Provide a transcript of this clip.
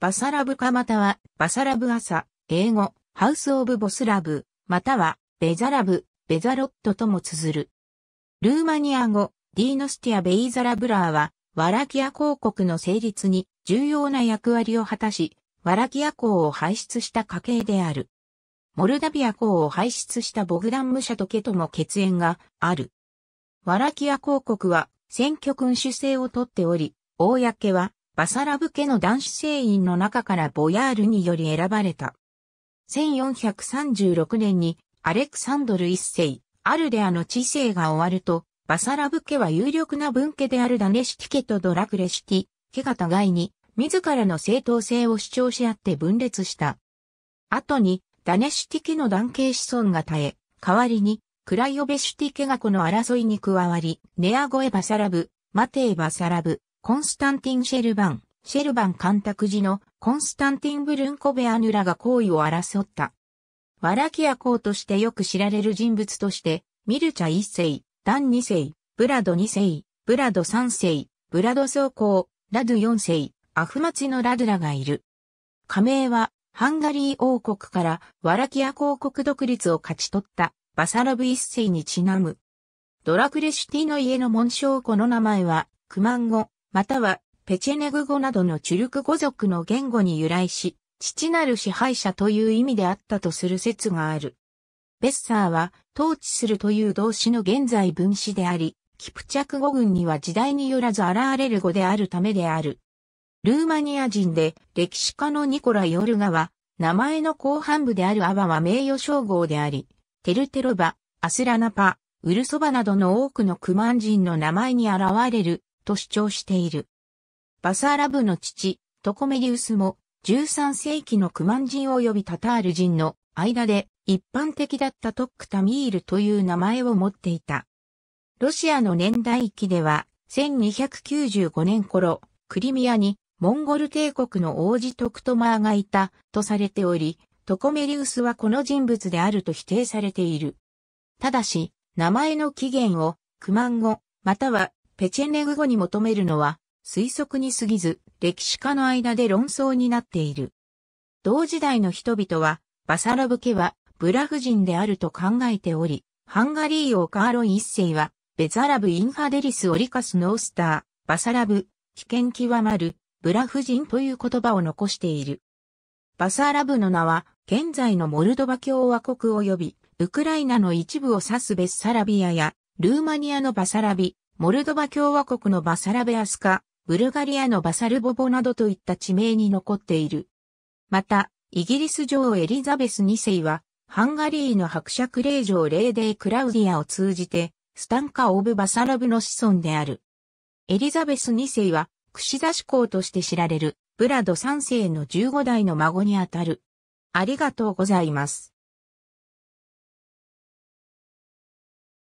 バサラブカまたは、バサラブアサ、英語、ハウスオブボスラブ、または、ベザラブ、ベザロットとも綴る。ルーマニア語、ディーノスティア・ベイザラブラーは、ワラキア公国の成立に重要な役割を果たし、ワラキア公を輩出した家系である。モルダビア公を輩出したボグダン・ムシャトケとも血縁がある。ワラキア公国は選挙君主制をとっており、公はバサラブ家の男子聖員の中からボヤールにより選ばれた。1436年にアレクサンドル一世、アルデアの知性が終わると、バサラブ家は有力な分家であるダネ式家とドラクレ式家が互いに自らの正当性を主張し合って分裂した。後にダネシティ家の男系子孫が絶え、代わりにクライオベシティ家がこの争いに加わり、ネアゴエバサラブ、マテエバサラブ、コンスタンティン・シェルバン、シェルバン監督時のコンスタンティン・ブルンコベアヌらが行為を争った。ワラキア公としてよく知られる人物として、ミルチャ一世、ダン二世、ブラド二世、ブラド三世、ブラド総公、ラド四世、アフマチのラドラがいる。加盟は、ハンガリー王国からワラキア公国独立を勝ち取ったバサロブ一世にちなむ。ドラクレシティの家の紋章庫の名前は、クマン語、またはペチェネグ語などのチュルク語族の言語に由来し、父なる支配者という意味であったとする説がある。ベッサーは、統治するという動詞の現在分詞であり、キプチャク語群には時代によらず現れる語であるためである。ルーマニア人で歴史家のニコラ・ヨルガは、名前の後半部であるアバは名誉称号であり、テルテロバ、アスラナパ、ウルソバなどの多くのクマン人の名前に現れると主張している。バサーラブの父、トコメリウスも、13世紀のクマン人及びタタール人の間で一般的だったトックタミールという名前を持っていた。ロシアの年代記では、1295年頃、クリミアにモンゴル帝国の王子トクトマーがいたとされており、トコメリウスはこの人物であると否定されている。ただし、名前の起源をクマン語、またはペチェネグ語に求めるのは推測に過ぎず、歴史家の間で論争になっている。同時代の人々は、バサラブ家はブラフ人であると考えており、ハンガリー王カーロイ一世は、ベザラブ・インファデリス・オリカス・ノースター、バサラブ、危険極まる、ブラフ人という言葉を残している。バサラブの名は、現在のモルドバ共和国及び、ウクライナの一部を指すベッサラビアや、ルーマニアのバサラビ、モルドバ共和国のバサラベアスカ、ブルガリアのバサルボボなどといった地名に残っている。また、イギリス女王エリザベス2世は、ハンガリーの伯爵令嬢レーデー・クラウディアを通じて、スタンカ・オブ・バサラブの子孫である。エリザベス2世は、串刺し公として知られる、ブラド3世の15代の孫にあたる。ありがとうございます。